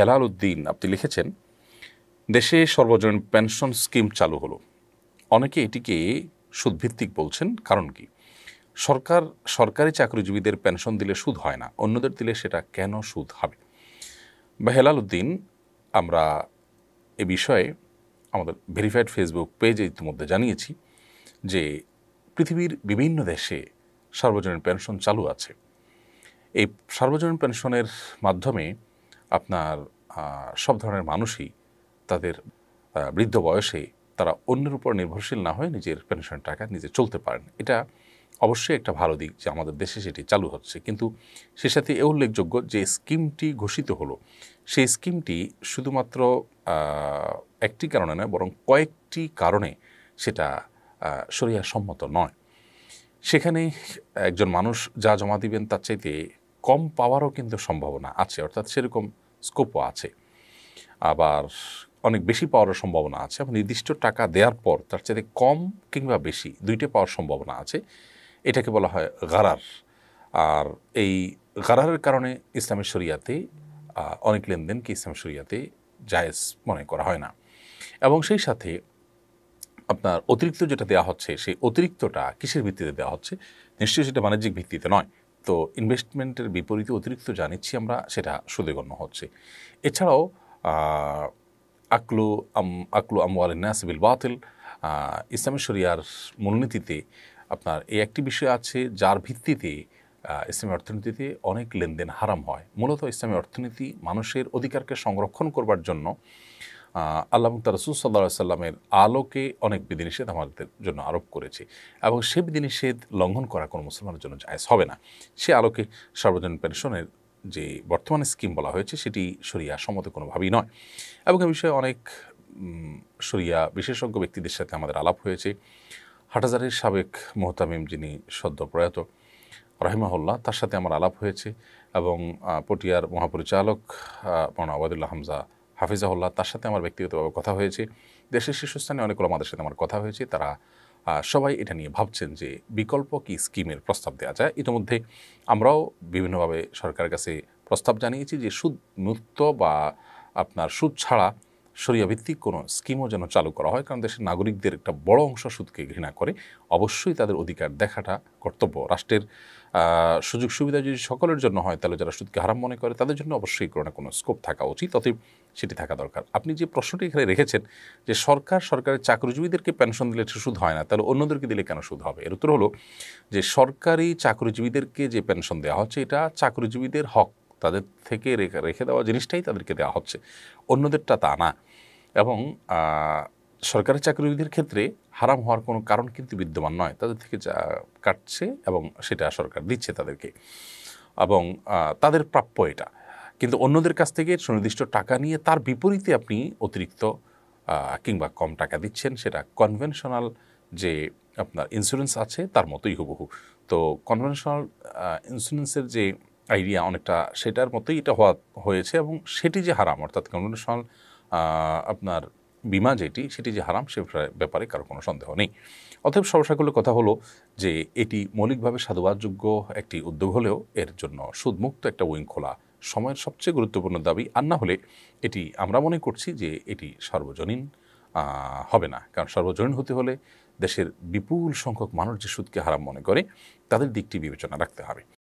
হেলাল উদ্দিন আপনি লিখেছেন দেশে সর্বজনীন পেনশন স্কিম চালু হলো অনেকে এটিকে সুদভিত্তিক বলছেন কারণ কি সরকার সরকারি চাকরিজীবীদের পেনশন দিলে সুদ হয় না অন্যদের দিলে সেটা কেন সুদ হবে বা হেলাল উদ্দিন আমরা এ বিষয়ে আমাদের ভেরিফাইড ফেসবুক পেজে ইতিমধ্যে জানিয়েছি যে পৃথিবীর বিভিন্ন দেশে সর্বজনীন পেনশন চালু আছে এই সর্বজনীন পেনশনের মাধ্যমে আপনার সব ধরনের মানুষই তাদের বৃদ্ধ বয়সে তারা অন্যের উপর নির্ভরশীল না হয়ে নিজের পেনশন টাকা নিজে চলতে পারেন এটা অবশ্যই একটা ভালো দিক যে আমাদের দেশে সেটি চালু হচ্ছে কিন্তু সে সাথে এ উল্লেখযোগ্য যে স্কিমটি ঘোষিত হলো সেই স্কিমটি শুধুমাত্র একটি কারণে নয় বরং কয়েকটি কারণে সেটা সরিয়া সম্মত নয় সেখানে একজন মানুষ যা জমা দিবেন তার চাইতে কম পাওয়ারও কিন্তু সম্ভাবনা আছে অর্থাৎ সেরকম স্কোপও আছে আবার অনেক বেশি পাওয়ারও সম্ভাবনা আছে এবং নির্দিষ্ট টাকা দেওয়ার পর তার চাইতে কম কিংবা বেশি দুইটা পাওয়ার সম্ভাবনা আছে এটাকে বলা হয় গারার আর এই গারারের কারণে ইসলামের শরিয়াতে অনেক লেনদেনকে ইসলাম শরিয়াতে জায়েজ মনে করা হয় না এবং সেই সাথে আপনার অতিরিক্ত যেটা দেওয়া হচ্ছে সেই অতিরিক্তটা কিসের ভিত্তিতে দেওয়া হচ্ছে নিশ্চয়ই সেটা বাণিজ্যিক ভিত্তিতে নয় তো ইনভেস্টমেন্টের বিপরীতে অতিরিক্ত যা নিচ্ছি আমরা সেটা সুদেগণ্য হচ্ছে এছাড়াও আকলু আম আকলু আমওয়াল নাসবিল বাতিল ইসলামী শরিয়ার মূলনীতিতে আপনার এই একটি বিষয় আছে যার ভিত্তিতে ইসলামী অর্থনীতিতে অনেক লেনদেন হারাম হয় মূলত ইসলামী অর্থনীতি মানুষের অধিকারকে সংরক্ষণ করবার জন্য আল্লাহ মুক্তা রসুল সাল্লা সাল্লামের আলোকে অনেক বিধিনিষেধ আমাদের জন্য আরোপ করেছে এবং সে বিধিনিষেধ লঙ্ঘন করা কোনো মুসলমানের জন্য জায়জ হবে না সে আলোকে সর্বজনীন পেনশনের যে বর্তমানে স্কিম বলা হয়েছে সেটি সরিয়া সম্মত কোনোভাবেই নয় এবং এ বিষয়ে অনেক সরিয়া বিশেষজ্ঞ ব্যক্তিদের সাথে আমাদের আলাপ হয়েছে হাটাজারের সাবেক মোহতামিম যিনি সদ্য প্রয়াত রাহিমাহুল্লাহ তার সাথে আমার আলাপ হয়েছে এবং পটিয়ার মহাপরিচালক মনা আবাদুল্লাহ হামজা হাফিজাহুল্লাহ তার সাথে আমার ব্যক্তিগতভাবে কথা হয়েছে দেশের শীর্ষস্থানে অনেক আমাদের সাথে আমার কথা হয়েছে তারা সবাই এটা নিয়ে ভাবছেন যে বিকল্প কি স্কিমের প্রস্তাব দেওয়া যায় ইতিমধ্যে আমরাও বিভিন্নভাবে সরকারের কাছে প্রস্তাব জানিয়েছি যে সুদ মুক্ত বা আপনার সুদ ছাড়া সরিয়াভিত্তিক কোনো স্কিমও যেন চালু করা হয় কারণ দেশের নাগরিকদের একটা বড় অংশ সুদকে ঘৃণা করে অবশ্যই তাদের অধিকার দেখাটা কর্তব্য রাষ্ট্রের সুযোগ সুবিধা যদি সকলের জন্য হয় তাহলে যারা সুদকে হারাম মনে করে তাদের জন্য অবশ্যই কোনো না কোনো স্কোপ থাকা উচিত অতএব সেটি থাকা দরকার আপনি যে প্রশ্নটি এখানে রেখেছেন যে সরকার সরকারের চাকরিজীবীদেরকে পেনশন দিলে সুদ হয় না তাহলে অন্যদেরকে দিলে কেন সুদ হবে এর উত্তর হলো যে সরকারি চাকরিজীবীদেরকে যে পেনশন দেওয়া হচ্ছে এটা চাকরিজীবীদের হক তাদের থেকে রেখে রেখে দেওয়া জিনিসটাই তাদেরকে দেওয়া হচ্ছে অন্যদেরটা তা না এবং সরকারি চাকরিবিদের ক্ষেত্রে হারাম হওয়ার কোনো কারণ কিন্তু বিদ্যমান নয় তাদের থেকে যা কাটছে এবং সেটা সরকার দিচ্ছে তাদেরকে এবং তাদের প্রাপ্য এটা কিন্তু অন্যদের কাছ থেকে সুনির্দিষ্ট টাকা নিয়ে তার বিপরীতে আপনি অতিরিক্ত কিংবা কম টাকা দিচ্ছেন সেটা কনভেনশনাল যে আপনার ইন্স্যুরেন্স আছে তার মতোই হুবহু তো কনভেনশনাল ইন্স্যুরেন্সের যে আইডিয়া অনেকটা সেটার মতোই এটা হওয়া হয়েছে এবং সেটি যে হারাম অর্থাৎ কনভেনশনাল আপনার বিমা যেটি সেটি যে হারাম সে ব্যাপারে কারো কোনো সন্দেহ নেই অতএব সমস্যাগুলোর কথা হলো যে এটি মৌলিকভাবে সাধুবাদযোগ্য একটি উদ্যোগ হলেও এর জন্য সুদমুক্ত একটা উইং খোলা সময়ের সবচেয়ে গুরুত্বপূর্ণ দাবি আর না হলে এটি আমরা মনে করছি যে এটি সর্বজনীন হবে না কারণ সর্বজনীন হতে হলে দেশের বিপুল সংখ্যক মানুষ যে সুদকে হারাম মনে করে তাদের দিকটি বিবেচনা রাখতে হবে